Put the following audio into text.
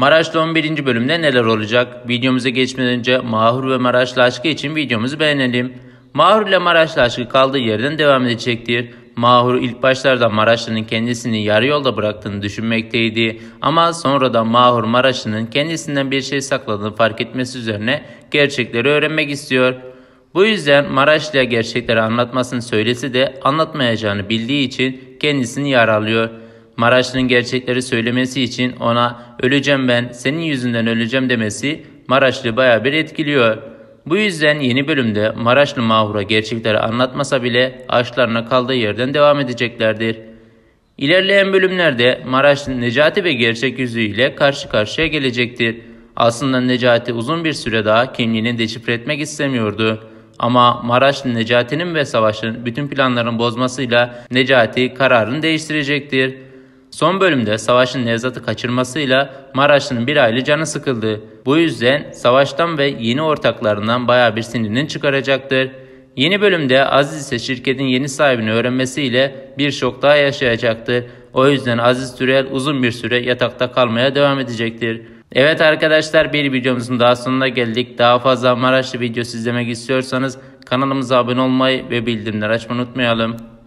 Maraş'ta 11. bölümde neler olacak? Videomuza geçmeden önce Mahur ve Maraşlı aşkı için videomuzu beğenelim. Mahur ile Maraşlı aşkı kaldığı yerden devam edecektir. Mahur ilk başlarda Maraşlı'nın kendisini yarı yolda bıraktığını düşünmekteydi ama sonradan Mahur Maraşlı'nın kendisinden bir şey sakladığını fark etmesi üzerine gerçekleri öğrenmek istiyor. Bu yüzden Maraşlı'ya gerçekleri anlatmasını söylese de anlatmayacağını bildiği için kendisini yaralıyor. Maraşlı'nın gerçekleri söylemesi için ona öleceğim ben, senin yüzünden öleceğim demesi Maraşlı baya bir etkiliyor. Bu yüzden yeni bölümde Maraşlı Mahur'a gerçekleri anlatmasa bile aşklarına kaldığı yerden devam edeceklerdir. İlerleyen bölümlerde Maraşlı Necati ve gerçek yüzüyle karşı karşıya gelecektir. Aslında Necati uzun bir süre daha kimliğini deşifre etmek istemiyordu. Ama Maraşlı Necati'nin ve Savaş'ın bütün planlarını bozmasıyla Necati kararını değiştirecektir. Son bölümde savaşın Nevzat'ı kaçırmasıyla Maraşlı'nın bir aile canı sıkıldı. Bu yüzden savaştan ve yeni ortaklarından baya bir sinirini çıkaracaktır. Yeni bölümde Aziz ise şirketin yeni sahibini öğrenmesiyle bir şok daha yaşayacaktır. O yüzden Aziz Türel uzun bir süre yatakta kalmaya devam edecektir. Evet arkadaşlar bir videomuzun daha sonuna geldik. Daha fazla Maraşlı videosu izlemek istiyorsanız kanalımıza abone olmayı ve bildirimleri açmayı unutmayalım.